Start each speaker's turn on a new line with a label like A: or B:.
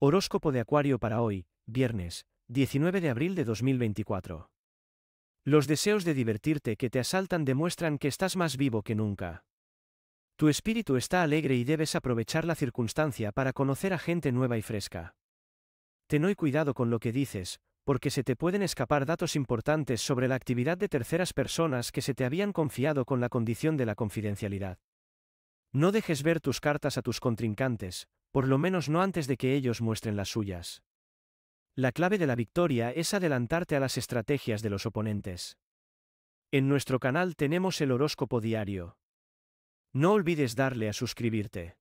A: Horóscopo de Acuario para hoy, viernes, 19 de abril de 2024. Los deseos de divertirte que te asaltan demuestran que estás más vivo que nunca. Tu espíritu está alegre y debes aprovechar la circunstancia para conocer a gente nueva y fresca. Ten hoy cuidado con lo que dices, porque se te pueden escapar datos importantes sobre la actividad de terceras personas que se te habían confiado con la condición de la confidencialidad. No dejes ver tus cartas a tus contrincantes, por lo menos no antes de que ellos muestren las suyas. La clave de la victoria es adelantarte a las estrategias de los oponentes. En nuestro canal tenemos el horóscopo diario. No olvides darle a suscribirte.